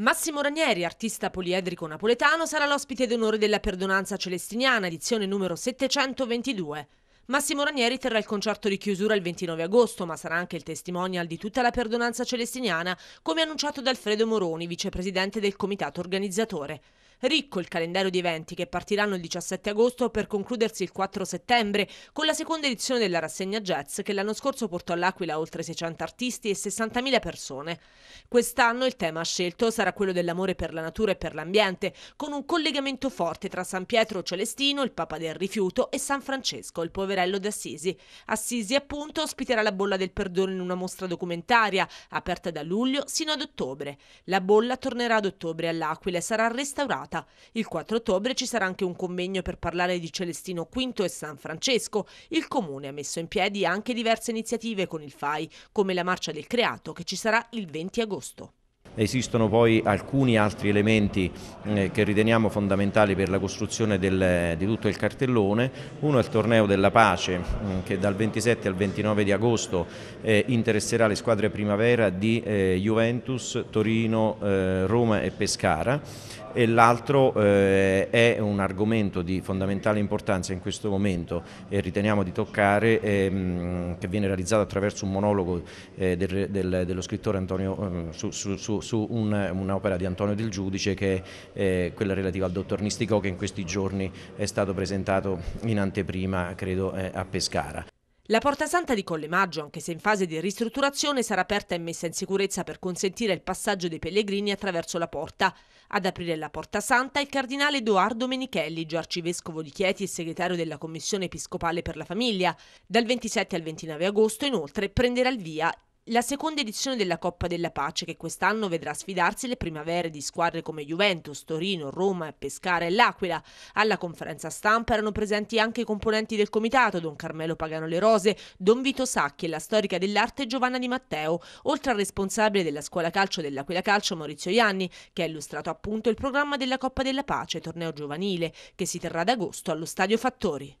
Massimo Ranieri, artista poliedrico napoletano, sarà l'ospite d'onore della Perdonanza Celestiniana, edizione numero 722. Massimo Ranieri terrà il concerto di chiusura il 29 agosto, ma sarà anche il testimonial di tutta la perdonanza celestiniana, come annunciato da Alfredo Moroni, vicepresidente del comitato organizzatore. Ricco il calendario di eventi che partiranno il 17 agosto per concludersi il 4 settembre con la seconda edizione della rassegna jazz che l'anno scorso portò all'Aquila oltre 600 artisti e 60.000 persone. Quest'anno il tema scelto sarà quello dell'amore per la natura e per l'ambiente, con un collegamento forte tra San Pietro Celestino, il Papa del Rifiuto, e San Francesco, il poverello d'Assisi. Assisi appunto ospiterà la bolla del perdono in una mostra documentaria, aperta da luglio sino ad ottobre. La bolla tornerà ad ottobre all'Aquila e sarà restaurata data. Il 4 ottobre ci sarà anche un convegno per parlare di Celestino V e San Francesco. Il comune ha messo in piedi anche diverse iniziative con il FAI, come la Marcia del Creato, che ci sarà il 20 agosto. Esistono poi alcuni altri elementi eh, che riteniamo fondamentali per la costruzione del, di tutto il cartellone. Uno è il torneo della pace mm, che dal 27 al 29 di agosto eh, interesserà le squadre primavera di eh, Juventus, Torino, Roma e Pescara e l'altro eh, è un argomento di fondamentale importanza in questo momento e riteniamo di toccare ehm, che viene realizzato attraverso un monologo eh, del, del, dello scrittore Antonio, eh, su, su, su, su un'opera di Antonio Del Giudice che è eh, quella relativa al dottor Nisticò che in questi giorni è stato presentato in anteprima credo eh, a Pescara. La Porta Santa di Collemaggio, anche se in fase di ristrutturazione, sarà aperta e messa in sicurezza per consentire il passaggio dei pellegrini attraverso la porta. Ad aprire la Porta Santa il cardinale Edoardo Menichelli, già arcivescovo di Chieti e segretario della Commissione Episcopale per la Famiglia. Dal 27 al 29 agosto, inoltre, prenderà il via la seconda edizione della Coppa della Pace che quest'anno vedrà sfidarsi le primavere di squadre come Juventus, Torino, Roma, Pescara e L'Aquila. Alla conferenza stampa erano presenti anche i componenti del comitato, Don Carmelo Pagano Le Rose, Don Vito Sacchi e la storica dell'arte Giovanna Di Matteo, oltre al responsabile della scuola calcio dell'Aquila Calcio Maurizio Ianni, che ha illustrato appunto il programma della Coppa della Pace, torneo giovanile, che si terrà ad agosto allo Stadio Fattori.